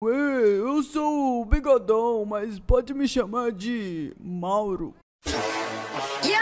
Ei, eu sou o Bigodão, mas pode me chamar de Mauro. Yeah!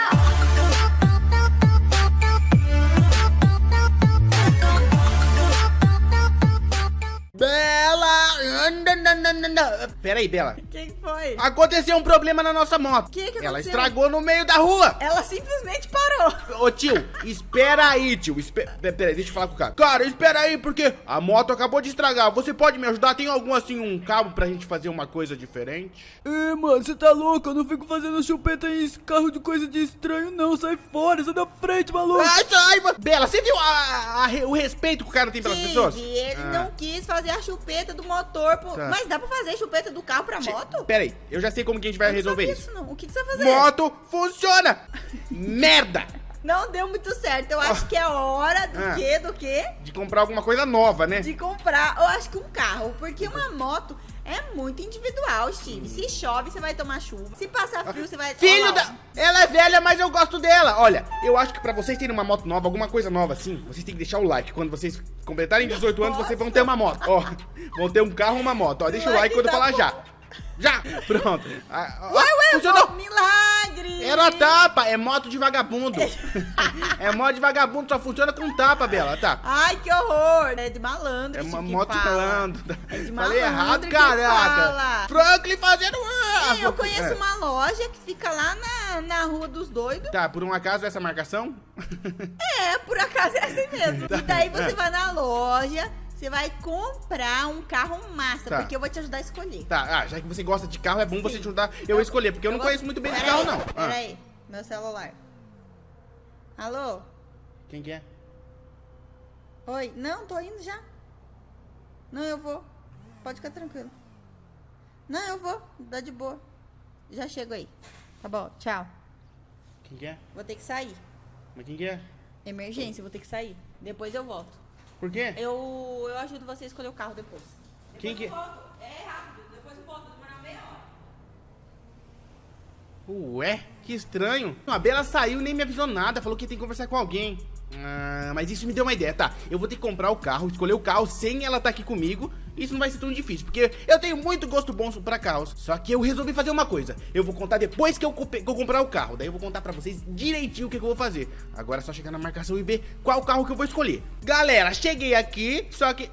Pera aí, Bela. O que, foi? Aconteceu um problema na nossa moto. O que, que aconteceu? Ela estragou no meio da rua. Ela simplesmente parou. Ô, tio, espera aí, tio. Espera, pera aí, deixa eu falar com o cara. Cara, espera aí, porque a moto acabou de estragar. Você pode me ajudar? Tem algum, assim, um cabo pra gente fazer uma coisa diferente? Ê, mano, você tá louco? Eu não fico fazendo chupeta em carro de coisa de estranho, não. Sai fora, sai da frente, maluco. Ai, sai, mano. Bela, você viu a, a, a, o respeito que o cara tem pelas pessoas? pessoas? ele ah. não quis fazer a chupeta do motor corpo. Mas dá pra fazer chupeta do carro pra moto? Pera aí, eu já sei como que a gente vai eu resolver isso. isso. Não. O que, que você vai fazer? Moto funciona! Merda! Não deu muito certo. Eu acho oh. que é hora do ah. quê? Do quê? De comprar alguma coisa nova, né? De comprar, eu acho que um carro. Porque uma moto é muito individual, Steve. Se chove, você vai tomar chuva. Se passar frio, você vai... Filho da... Ela é velha, mas eu gosto dela. Olha, eu acho que pra vocês terem uma moto nova, alguma coisa nova assim, vocês têm que deixar o like. Quando vocês completarem 18 anos, vocês vão ter uma moto. Ó, vão ter um carro ou uma moto. Ó, deixa o like, o like quando tá eu falar bom. já já! Pronto. Ah, ué, ué, funcionou. milagre! Era é tapa, é moto de vagabundo. é moto de vagabundo, só funciona com tapa, Bela, tá? Ai, que horror! É de malandro É uma moto de malandro. É de Falei errado, caraca. Fala. Franklin fazendo... Sim, é, eu conheço é. uma loja que fica lá na, na Rua dos Doidos. Tá, por um acaso essa marcação? é, por acaso é assim mesmo. Tá. E daí você é. vai na loja você vai comprar um carro massa, tá. porque eu vou te ajudar a escolher. Tá, ah, já que você gosta de carro, é bom Sim. você te ajudar eu a escolher, porque eu, eu não conheço muito bem de carro, aí, não. Pera ah. aí, meu celular. Alô? Quem que é? Oi, não, tô indo já. Não, eu vou. Pode ficar tranquilo. Não, eu vou. Dá de boa. Já chego aí. Tá bom, tchau. Quem que é? Vou ter que sair. Mas quem que é? Emergência, vou ter que sair. Depois eu volto. Por quê? Eu, eu ajudo você a escolher o carro depois. Quem que... Volto. É rápido, depois eu volto, demora meia hora. Ué, que estranho. A Bela saiu e nem me avisou nada, falou que tem que conversar com alguém. Ah, mas isso me deu uma ideia, tá? Eu vou ter que comprar o carro, escolher o carro sem ela estar tá aqui comigo isso não vai ser tão difícil, porque eu tenho muito gosto bom pra carros, só que eu resolvi fazer uma coisa, eu vou contar depois que eu, que eu comprar o carro, daí eu vou contar pra vocês direitinho o que, que eu vou fazer. Agora é só chegar na marcação e ver qual carro que eu vou escolher. Galera, cheguei aqui, só que...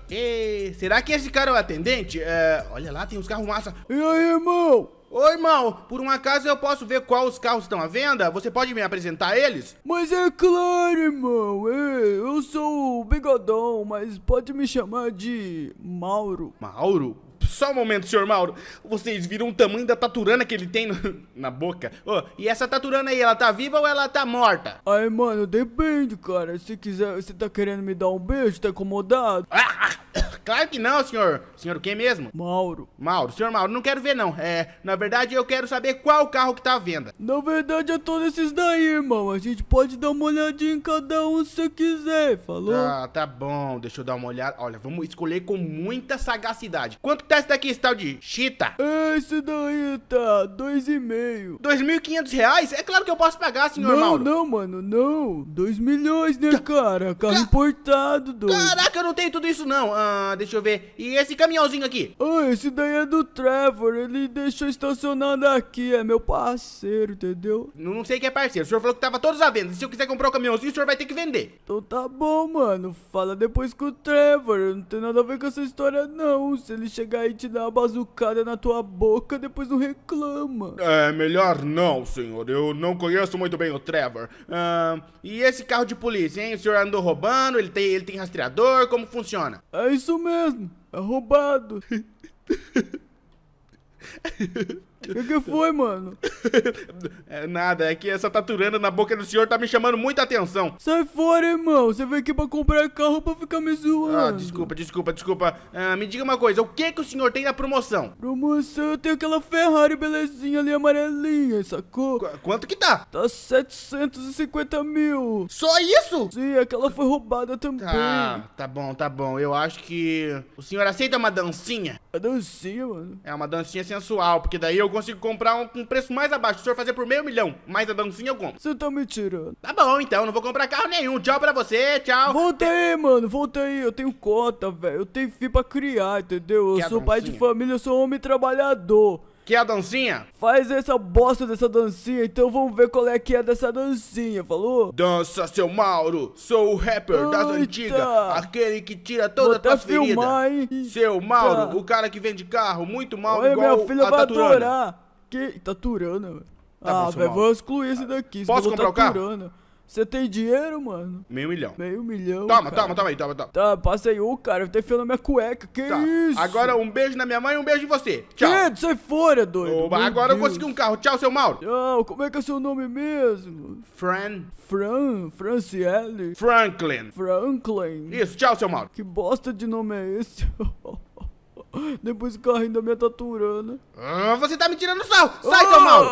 será que esse cara é o atendente? É, olha lá, tem uns carros massa. E aí, irmão? Oi, irmão, por um acaso eu posso ver qual os carros estão à venda? Você pode me apresentar eles? Mas é claro, irmão. Ei, é, eu sou o Bigodão, mas pode me chamar de Mauro. Mauro? Só um momento, senhor Mauro. Vocês viram o tamanho da taturana que ele tem no... na boca? Oh, e essa taturana aí, ela tá viva ou ela tá morta? Ai, mano, depende, cara. Se quiser, você tá querendo me dar um beijo, tá incomodado? Ah! ah Claro que não, senhor. Senhor o quê mesmo? Mauro. Mauro, senhor Mauro, não quero ver não. É, na verdade eu quero saber qual carro que tá à venda. Na verdade é todos esses daí, irmão. A gente pode dar uma olhadinha em cada um se quiser, falou? Tá, tá bom. Deixa eu dar uma olhada. Olha, vamos escolher com muita sagacidade. Quanto tá esse daqui, esse tal de Chita? Esse daí tá dois e meio. Dois mil e quinhentos reais? É claro que eu posso pagar, senhor não, Mauro. Não, não, mano, não. Dois milhões, né, cara? Carro Ca importado, dois. Caraca, eu não tenho tudo isso não. Ah, deixa eu ver. E esse caminhãozinho aqui? Ah, esse daí é do Trevor. Ele deixou estacionado aqui. É meu parceiro, entendeu? Não, sei que é parceiro. O senhor falou que tava todos à venda. Se eu quiser comprar o caminhãozinho, o senhor vai ter que vender. Então tá bom, mano. Fala depois com o Trevor. Não tem nada a ver com essa história, não. Se ele chegar e te dar uma bazucada na tua boca, depois não reclama. É, melhor não, senhor. Eu não conheço muito bem o Trevor. Ah, e esse carro de polícia, hein? O senhor andou roubando? Ele tem, ele tem rastreador? Como funciona? É isso mesmo mesmo. É roubado. O que foi, mano? É nada, é que essa taturana na boca do senhor tá me chamando muita atenção. Sai fora, irmão. Você veio aqui pra comprar carro pra ficar me zoando. Ah, desculpa, desculpa, desculpa. Ah, me diga uma coisa, o que que o senhor tem na promoção? Promoção, eu tenho aquela Ferrari belezinha ali, amarelinha, sacou? Qu quanto que tá? Tá 750 mil. Só isso? Sim, aquela foi roubada também. Tá, tá bom, tá bom. Eu acho que... O senhor aceita uma dancinha? Uma dancinha, mano? É, uma dancinha sensual, porque daí eu consigo comprar um com preço mais abaixo. Se o senhor fazer por meio milhão, mais a dancinha eu compro. Você tá me tirando. Tá bom, então. Não vou comprar carro nenhum. Tchau pra você, tchau. Volta aí, mano. Volta aí. Eu tenho cota, velho. Eu tenho filho pra criar, entendeu? Eu que sou pai de família, eu sou homem trabalhador. Que é a dancinha? Faz essa bosta dessa dancinha, então vamos ver qual é que é dessa dancinha, falou? Dança, seu Mauro, sou o rapper Eita. das antigas, tá. aquele que tira toda a feridas. Seu Mauro, tá. o cara que vende carro, muito mal, Olha, igual minha filha a vai Taturana. adorar. Que? Taturana, velho. Tá ah, velho, vou excluir esse daqui. Posso comprar taturana. o carro? Você tem dinheiro, mano? Meio milhão. Meio milhão. Toma, cara. toma, toma aí, toma, toma. Tá, passa aí, ô, cara. Eu tenho fio na minha cueca. Que tá. isso? Agora um beijo na minha mãe e um beijo em você. Tchau. Querido, sai fora, doido. Oba, agora Deus. eu consegui um carro. Tchau, seu Mauro. Tchau, como é que é seu nome mesmo? Fran. Fran? Franciele? Franklin. Franklin. Isso, tchau, seu Mauro. Que bosta de nome é esse? Depois o carro ainda me ataturando. Ah, você tá me tirando sal! Sai, ah, seu mal!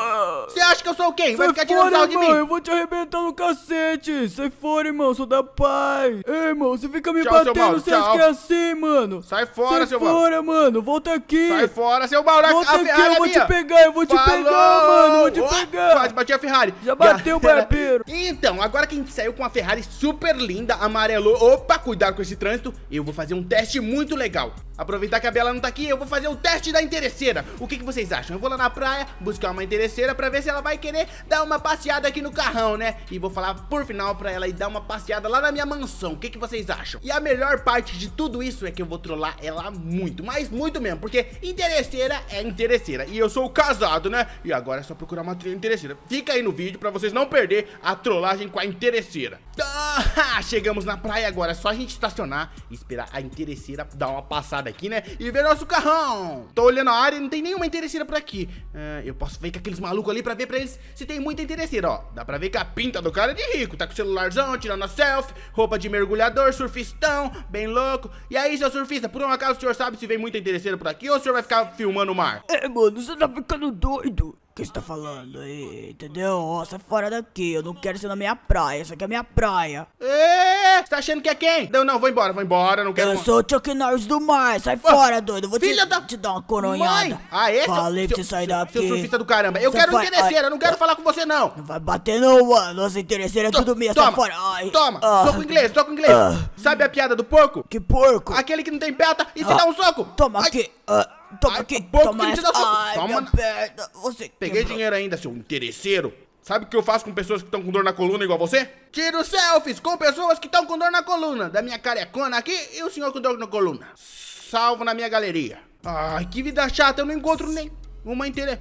Você acha que eu sou o quê? Vai ficar tirando sal de irmão, mim? Eu vou te arrebentar no cacete! Sai fora, irmão, sou da paz! Ei, irmão, você fica me Tchau, batendo, você acha que é assim, mano? Sai fora, Sai seu mal! Sai fora, mano! Volta aqui! Sai fora, seu mal! Volta a, aqui, é a eu vou te pegar, eu vou Falou. te pegar, mano! Eu vou te oh, pegar! Quase bati a Ferrari! Já bateu, o barbeiro! então, agora que a gente saiu com uma Ferrari super linda, amarelou... Opa, cuidado com esse trânsito! Eu vou fazer um teste muito legal! Aproveitar que a Bela não tá aqui, eu vou fazer o teste da interesseira. O que, que vocês acham? Eu vou lá na praia buscar uma interesseira pra ver se ela vai querer dar uma passeada aqui no carrão, né? E vou falar por final pra ela ir dar uma passeada lá na minha mansão. O que, que vocês acham? E a melhor parte de tudo isso é que eu vou trollar ela muito, mas muito mesmo, porque interesseira é interesseira. E eu sou casado, né? E agora é só procurar uma interesseira. Fica aí no vídeo pra vocês não perder a trollagem com a interesseira. Ah, chegamos na praia agora, é só a gente estacionar e esperar a interesseira dar uma passada aqui, né? E ver o nosso carrão. Tô olhando a área e não tem nenhuma interesseira por aqui. Ah, eu posso ver com aqueles malucos ali pra ver pra eles se tem muita interesseira, ó. Dá pra ver que a pinta do cara é de rico. Tá com o celularzão, tirando a selfie, roupa de mergulhador, surfistão, bem louco. E aí, seu surfista, por um acaso o senhor sabe se vem muita interesseira por aqui ou o senhor vai ficar filmando o mar? É, mano, você tá ficando doido que você tá falando aí, entendeu? Oh, sai fora daqui, eu não quero ser na minha praia, isso aqui é minha praia. É, você tá achando que é quem? Não, não, vou embora, vou embora, não quero... Eu sou o Chuck Norris do mar, sai oh, fora, doido, vou te, da... te dar uma coronhada. Mãe, ah, esse é Falei seu, pra você sair daqui. Seu surfista do caramba, eu você quero vai... interesseira, eu não quero falar com você não. Não vai bater não, mano, nossa interesseira é tudo minha, sai fora. Ai. Toma, ah. soco inglês, soco inglês. Ah. Sabe a piada do porco? Que porco? Aquele que não tem peta e te ah. dá um soco. Toma Ai. aqui. Ah. Toma aqui, toma essa. Ai, toma. Perna. Você Peguei quebrou. dinheiro ainda, seu interesseiro. Sabe o que eu faço com pessoas que estão com dor na coluna igual você? Tiro selfies com pessoas que estão com dor na coluna. Da minha carecona aqui e o senhor com dor na coluna. Salvo na minha galeria. Ai, que vida chata, eu não encontro nem uma inteira.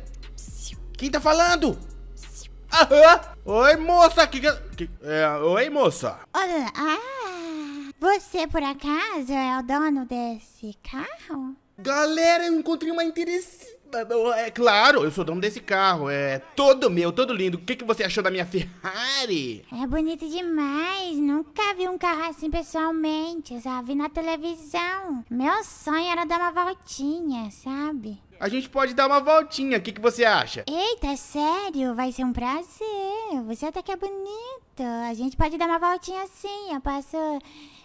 Quem tá falando? Aham. Oi, moça. Que, que, é, oi, moça. Olá. Ah, você, por acaso, é o dono desse carro? Galera, eu encontrei uma interessante. É claro, eu sou dono desse carro. É todo meu, todo lindo. O que, que você achou da minha Ferrari? É bonito demais. Nunca vi um carro assim pessoalmente. Eu só vi na televisão. Meu sonho era dar uma voltinha, sabe? A gente pode dar uma voltinha. O que, que você acha? Eita, é sério? Vai ser um prazer. Você até que é bonito. A gente pode dar uma voltinha assim. Eu posso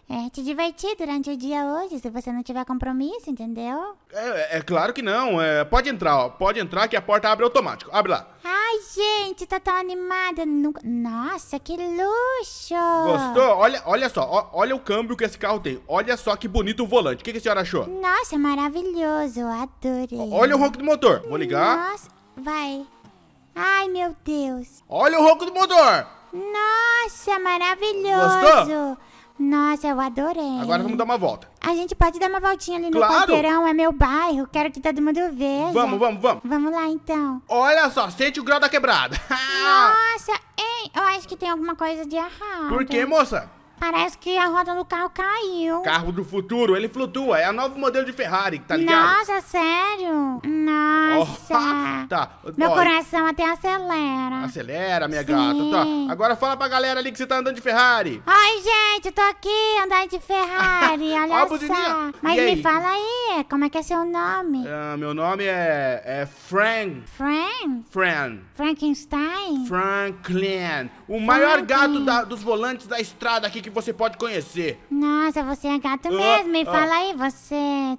é, te divertir durante o dia hoje, se você não tiver compromisso, entendeu? É, é, é claro que não. É, pode entrar, ó. Pode entrar que a porta abre automático. Abre lá. Ai, gente, tá tão animada. Nunca... Nossa, que luxo! Gostou? Olha, olha só, ó, olha o câmbio que esse carro tem. Olha só que bonito o volante. O que, que a senhora achou? Nossa, maravilhoso. Adorei. olha o ronco do motor. Vou ligar. Nossa, vai. Ai, meu Deus. Olha o ronco do motor. Nossa, maravilhoso. Gostou? Nossa, eu adorei. Agora vamos dar uma volta. A gente pode dar uma voltinha ali claro. no quarteirão, é meu bairro, quero que todo mundo veja. Vamos, vamos, vamos. Vamos lá, então. Olha só, sente o grau da quebrada. Nossa, ei Eu acho que tem alguma coisa de errado. Por que, moça? Parece que a roda do carro caiu. Carro do futuro, ele flutua. É o novo modelo de Ferrari, tá ligado? Nossa, sério? Nossa. Oh, tá. Meu Ó, coração até acelera. Acelera, minha Sim. gata. Tá. Agora fala pra galera ali que você tá andando de Ferrari. Oi, gente, eu tô aqui andando de Ferrari. Olha Ó, só. Mas me fala aí, como é que é seu nome? Uh, meu nome é, é Frank. Frank? Frank. Frankenstein? Franklin. O Franklin. maior gato da, dos volantes da estrada aqui que você pode conhecer. Nossa, você é gato ah, mesmo. Me ah, fala aí, você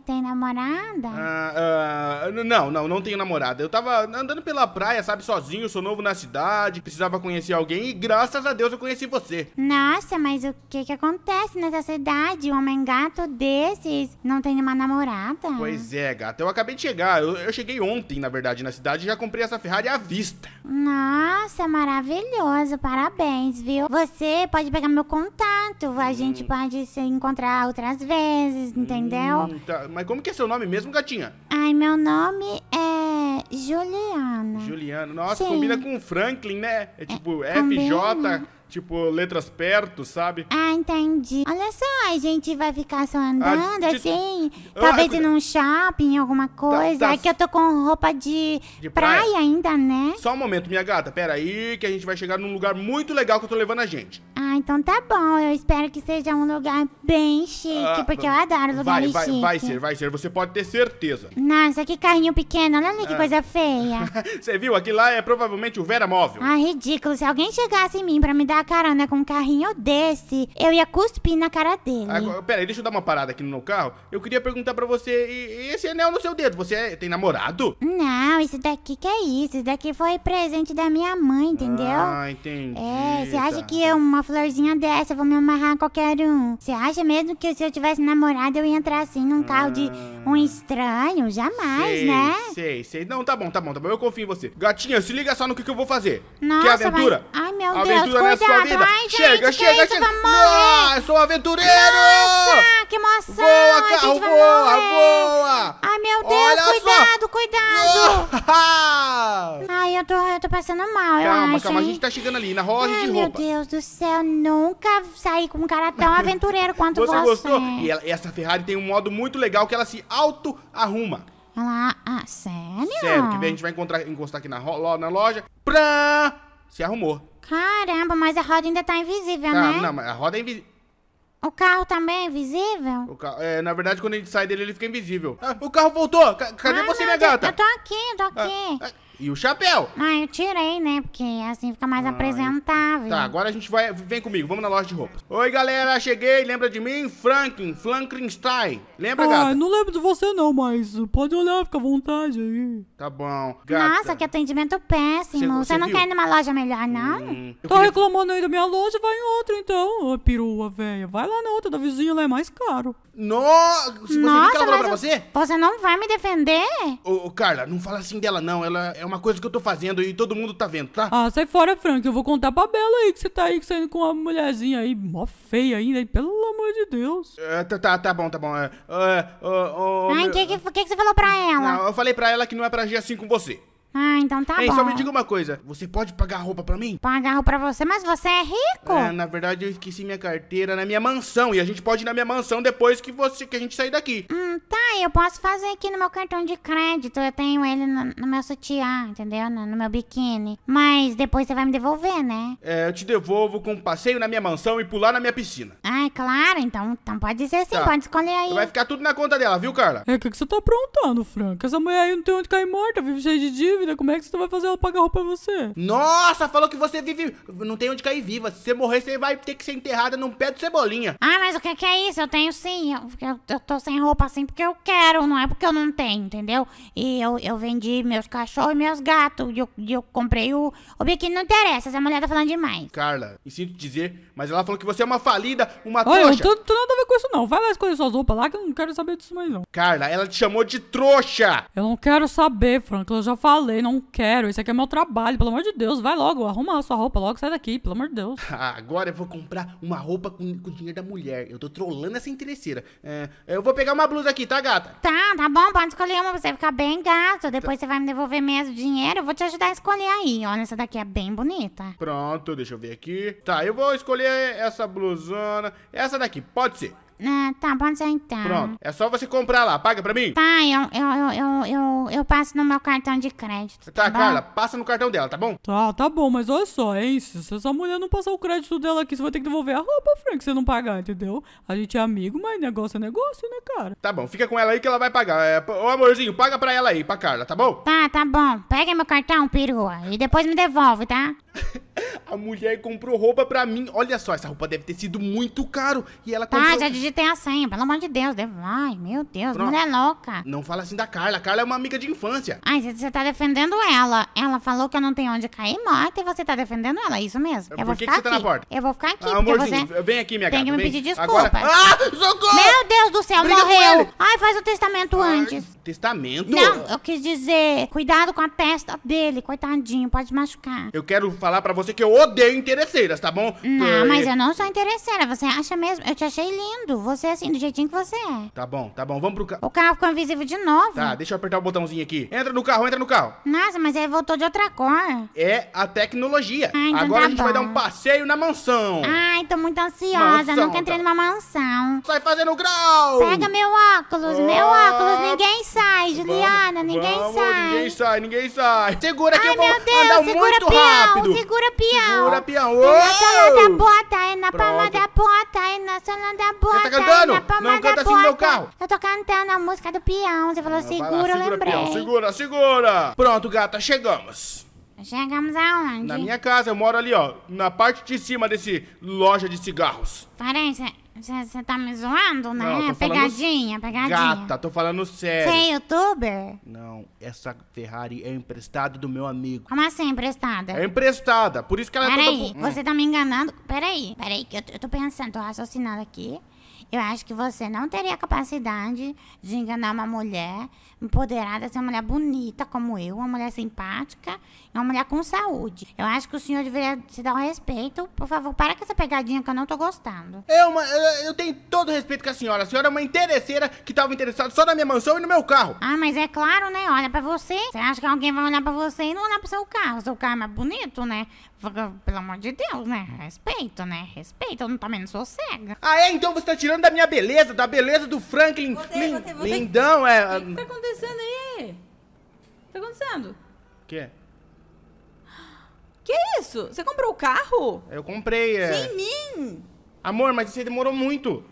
tem namorada? Ah, ah não, não, não tenho namorada. Eu tava andando pela praia, sabe, sozinho, sou novo na cidade, precisava conhecer alguém e graças a Deus eu conheci você. Nossa, mas o que que acontece nessa cidade? Um homem gato desses não tem uma namorada? Pois é, gata. Eu acabei de chegar. Eu, eu cheguei ontem, na verdade, na cidade e já comprei essa Ferrari à vista. Nossa, maravilhoso. Parabéns, viu? Você pode pegar meu contato Exato, a hum. gente pode se encontrar outras vezes, entendeu? Hum, tá. Mas como que é seu nome mesmo, gatinha? Ai, meu nome é Juliana. Juliana, nossa, Sim. combina com Franklin, né? É, é tipo é, FJ. Combina tipo, letras perto, sabe? Ah, entendi. Olha só, a gente vai ficar só andando ah, de, assim, de, ah, talvez ah, num shopping, alguma tá, coisa. Tá, tá. É que eu tô com roupa de, de praia. praia. ainda, né? Só um momento, minha gata, pera aí que a gente vai chegar num lugar muito legal que eu tô levando a gente. Ah, então tá bom. Eu espero que seja um lugar bem chique, ah, porque eu adoro lugares vai, vai, chique. Vai ser, vai ser. Você pode ter certeza. Nossa, que carrinho pequeno. Olha ali que ah. coisa feia. Você viu? Aqui lá é provavelmente o Vera Móvel. Ah, ridículo. Se alguém chegasse em mim pra me dar dar carona né, com um carrinho desse, eu ia cuspir na cara dele. Agora, peraí, deixa eu dar uma parada aqui no carro. Eu queria perguntar pra você, e, e esse anel no seu dedo, você é, tem namorado? Não, isso daqui que é isso? Isso daqui foi presente da minha mãe, entendeu? Ah, entendi. É, você acha tá. que eu, uma florzinha dessa, vou me amarrar a qualquer um? Você acha mesmo que se eu tivesse namorado, eu ia entrar assim num carro ah. de um estranho? Jamais, sei, né? Sei, sei. Não, tá bom, tá bom, tá bom. Eu confio em você. Gatinha, se liga só no que, que eu vou fazer. Nossa, aventura? Mas... Ai, meu aventura Deus, cuidado, sua vida. Ai, chega, chega, chega. Tá Não, sou aventureiro! Nossa, que emoção! Boa, carro, boa, boa! Ai, meu Deus, Olha cuidado, só. cuidado! Ai, eu tô, eu tô passando mal, calma, eu acho. Calma, calma, a gente tá chegando ali, na roda de roupa. meu Deus do céu, nunca saí com um cara tão aventureiro quanto você. Você gostou? E ela, essa Ferrari tem um modo muito legal que ela se auto-arruma. ah, sério? Sério, que a gente vai encontrar, encostar aqui na, na loja. Pra... Se arrumou. Caramba, mas a roda ainda tá invisível, tá, né? Não, mas a roda é invisível. O carro também é invisível? O carro, é, na verdade, quando a gente sai dele, ele fica invisível. Ah, o carro voltou! C cadê você, minha gata? Eu tô aqui, tô ah, aqui. Ah, e o chapéu. Ah, eu tirei, né? Porque assim fica mais apresentável. Tá, agora a gente vai... Vem comigo, vamos na loja de roupas. Oi, galera, cheguei. Lembra de mim? Franklin, Frankenstein. Lembra, ah, gata? Ah, não lembro de você não, mas pode olhar, fica à vontade aí. Tá bom. Gata. Nossa, que atendimento péssimo. Você, você não quer ir numa loja melhor, não? Hum, tô queria... reclamando aí da minha loja? Vai em outra, então, ô perua velha. Vai lá na outra da vizinha, lá é mais caro. No... Você Nossa, viu que ela falou pra eu... você? Você não vai me defender? Ô, ô, Carla, não fala assim dela, não. Ela é é uma coisa que eu tô fazendo e todo mundo tá vendo, tá? Ah, sai fora, Frank. Eu vou contar pra Bela aí que você tá aí saindo com uma mulherzinha aí, mó feia ainda, pelo amor de Deus. É, tá, tá, tá bom, tá bom. É, é, é, é, Ai, o que, que, que, que você falou pra ela? Não, eu falei pra ela que não é pra agir assim com você. Ah, então tá Ei, bom. só me diga uma coisa. Você pode pagar roupa pra mim? Pagar roupa pra você, mas você é rico. É, na verdade, eu esqueci minha carteira na minha mansão. E a gente pode ir na minha mansão depois que você que a gente sair daqui. Hum, tá. Eu posso fazer aqui no meu cartão de crédito. Eu tenho ele no, no meu sutiã, entendeu? No, no, meu biquíni. Mas depois você vai me devolver, né? É, eu te devolvo com um passeio na minha mansão e pular na minha piscina. Ah, claro. Então, então pode ser assim. Tá. Pode escolher aí. Vai ficar tudo na conta dela, viu, Carla? É, o que, que você tá aprontando, Frank? Essa mulher aí não tem onde cair morta. Vive cheia de dívida dívida. Como é que você vai fazer ela pagar roupa pra você? Nossa, falou que você vive. Não tem onde cair viva. Se você morrer, você vai ter que ser enterrada num pé de cebolinha. Ah, mas o que, que é isso? Eu tenho sim. Eu, eu, eu, tô sem roupa assim porque eu quero, não é porque eu não tenho, entendeu? E eu, eu vendi meus cachorros e meus gatos. E eu, eu comprei o. O biquíni não interessa, essa mulher tá falando demais. Carla, e sinto dizer, mas ela falou que você é uma falida, uma Olha, trouxa. Olha, eu não tem nada a ver com isso, não. Vai lá escolher suas roupas lá que eu não quero saber disso mais, não. Carla, ela te chamou de trouxa. Eu não quero saber, Franklin. Eu já falei não quero. Esse aqui é meu trabalho, pelo amor de Deus. Vai logo, arruma a sua roupa logo, sai daqui, pelo amor de Deus. Ah, agora eu vou comprar uma roupa com, com dinheiro da mulher. Eu tô trollando essa interesseira. É, eu vou pegar uma blusa aqui, tá, gata? Tá, tá bom, pode escolher uma pra você ficar bem gato. Depois tá. você vai me devolver mesmo dinheiro, eu vou te ajudar a escolher aí. Olha, essa daqui é bem bonita. Pronto, deixa eu ver aqui. Tá, eu vou escolher essa blusona. Essa daqui, pode ser. Ah, tá, bom ser então. Pronto. É só você comprar lá. Paga pra mim? Tá, eu, eu, eu, eu, eu, eu passo no meu cartão de crédito. Tá, tá bom? Carla, passa no cartão dela, tá bom? Tá, tá bom, mas olha só, hein? Se essa mulher não passar o crédito dela aqui, você vai ter que devolver a roupa, Frank, se você não pagar, entendeu? A gente é amigo, mas negócio é negócio, né, cara? Tá bom, fica com ela aí que ela vai pagar. É, ô, amorzinho, paga pra ela aí, pra Carla, tá bom? Tá, tá bom. Pega meu cartão, perua, e depois me devolve, tá? a mulher comprou roupa pra mim. Olha só, essa roupa deve ter sido muito caro. E ela tá, comprou... Tá, já tem a senha, pelo amor de Deus. Ai, meu Deus, Pronto. mulher louca. Não fala assim da Carla. A Carla é uma amiga de infância. Ai, você tá defendendo ela. Ela falou que eu não tenho onde cair morta e você tá defendendo ela, é isso mesmo. É, eu Por vou que, ficar que você aqui. tá na porta? Eu vou ficar aqui, ah, amorzinho, você... vem aqui, minha Tem Tem que me vem. pedir desculpa. Agora... Ah, socorro! Meu Deus do céu, Briga morreu. Ai, faz o testamento Ai, antes. Testamento? Não, eu quis dizer, cuidado com a testa dele, coitadinho, pode machucar. Eu quero falar pra você que eu odeio interesseiras, tá bom? Não, mas eu não sou interesseira, você acha mesmo? Eu te achei lindo você é assim do jeitinho que você é. Tá bom, tá bom, vamos pro carro. O carro ficou invisível de novo. Tá, deixa eu apertar o botãozinho aqui. Entra no carro, entra no carro. Nossa, mas ele voltou de outra cor. É a tecnologia. Ah, então Agora tá a gente bom. vai dar um passeio na mansão. Ai, tô muito ansiosa. Mansão, Nunca entrei tá. numa mansão. Sai fazendo grau! Pega meu óculos, ah, meu óculos. Ninguém sai, Juliana, vamos, ninguém vamos, sai. Ninguém sai, ninguém sai. Segura aqui, Ai, eu vou meu Deus, andar segura muito pião, rápido. Segura, pião. Segura, pião. Oh! Nossa, bota é na Pronto. palma da ponta, é na sala da bota. Você tá cantando? É na palma não da canta assim no meu carro. Eu tô cantando a música do peão. Você falou ah, segura, lá, segura, eu lembrei. Peão, segura, segura. Pronto, gata, chegamos. Chegamos aonde? Na minha casa, eu moro ali, ó. Na parte de cima desse loja de cigarros. Parece. Você tá me zoando, né? Não, pegadinha, pegadinha. Gata, tô falando sério. Você é youtuber? Não, essa Ferrari é emprestada do meu amigo. Como assim, emprestada? É emprestada, por isso que ela peraí, é toda... Peraí, você tá me enganando? Peraí, peraí, que eu, eu tô pensando, tô raciocinando aqui. Eu acho que você não teria a capacidade de enganar uma mulher empoderada, ser uma mulher bonita como eu, uma mulher simpática e uma mulher com saúde. Eu acho que o senhor deveria se dar um respeito. Por favor, para com essa pegadinha que eu não tô gostando. Eu, é eu, eu tenho todo o respeito com a senhora. A senhora é uma interesseira que tava interessada só na minha mansão e no meu carro. Ah, mas é claro, né? Olha pra você. Você acha que alguém vai olhar pra você e não olhar pro seu carro? Seu carro é mais bonito, né? Pelo amor de Deus, né? Respeito, né? Respeito. Eu não também não sou cega. Ah, é? Então você tá tirando da minha beleza, da beleza do Franklin. Lindão, é. O que, ah, que tá acontecendo aí? O que tá acontecendo? O quê? Que isso? Você comprou o carro? Eu comprei, é. Sem mim! Amor, mas isso aí demorou muito.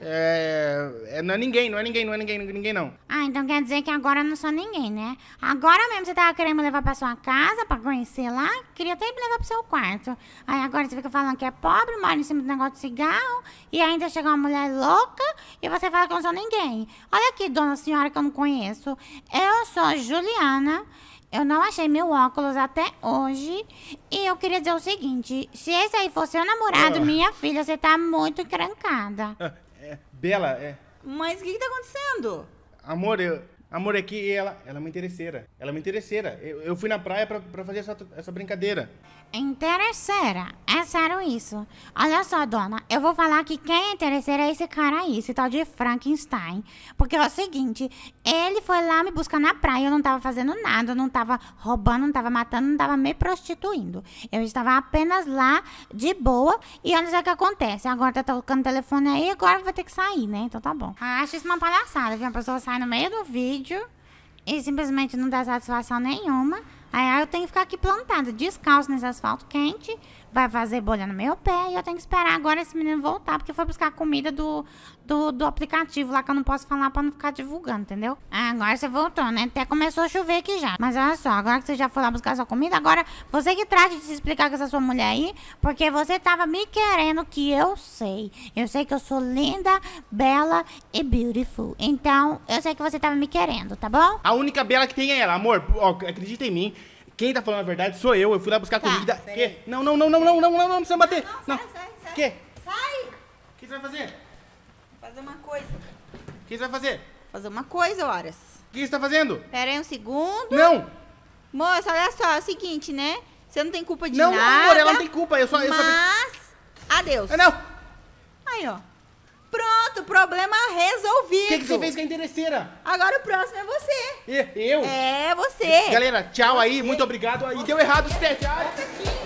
É, é? Não é ninguém, não é ninguém, não é ninguém, ninguém não. Ah, então quer dizer que agora eu não sou ninguém, né? Agora mesmo você tava querendo me levar pra sua casa pra conhecer lá, queria até me levar pro seu quarto. Aí agora você fica falando que é pobre, mora em cima do negócio de cigarro, e ainda chega uma mulher louca e você fala que eu não sou ninguém. Olha aqui, dona senhora que eu não conheço. Eu sou Juliana. Eu não achei meu óculos até hoje. E eu queria dizer o seguinte: se esse aí for seu namorado, ah. minha filha, você tá muito encrancada. Ah, é, Bela, é. Mas o que, que tá acontecendo? Amor, eu, Amor, é que ela, ela é uma interesseira. Ela é uma interesseira. Eu, eu fui na praia pra, pra fazer essa, essa brincadeira. É interesseira? É sério isso. Olha só, dona, eu vou falar que quem é interesseira é esse cara aí, esse tal de Frankenstein. Porque é o seguinte, ele foi lá me buscar na praia, eu não tava fazendo nada, não tava roubando, não tava matando, não tava me prostituindo. Eu estava apenas lá, de boa, e olha só o que acontece. Agora tá tocando o telefone aí, agora vai ter que sair, né? Então tá bom. Ah, acho isso uma palhaçada, viu? A pessoa sai no meio do vídeo vídeo e simplesmente não dá satisfação nenhuma. Aí eu tenho que ficar aqui plantada, descalço nesse asfalto quente, vai fazer bolha no meu pé e eu tenho que esperar agora esse menino voltar, porque foi buscar comida do do, do aplicativo lá que eu não posso falar pra não ficar divulgando, entendeu? Ah, agora você voltou, né? Até começou a chover aqui já. Mas olha só, agora que você já foi lá buscar sua comida, agora você que trate de se explicar com essa sua mulher aí, porque você tava me querendo que eu sei. Eu sei que eu sou linda, bela e beautiful. Então, eu sei que você tava me querendo, tá bom? A única bela que tem é ela, amor. Ó, acredita em mim. Quem tá falando a verdade sou eu. Eu fui lá buscar tá, comida. Que? Não, não, não, não, não, não, não, não, não precisa bater. Não, não, não. sai, sai. Que? Sai! O que você vai fazer? Fazer uma coisa. O que você vai fazer? Fazer uma coisa, horas. O que você tá fazendo? Pera aí um segundo. Não! Moça, olha só, é o seguinte, né? Você não tem culpa de não, nada. Não, amor, ela não tem culpa. Eu só. Mas. Eu só... Adeus. Ah, não! Aí, ó. Pronto, problema resolvido. O que, que, você fez com a interesseira? Agora o próximo é você. E, eu? É, você. Galera, tchau você. aí, muito obrigado. Aí deu errado os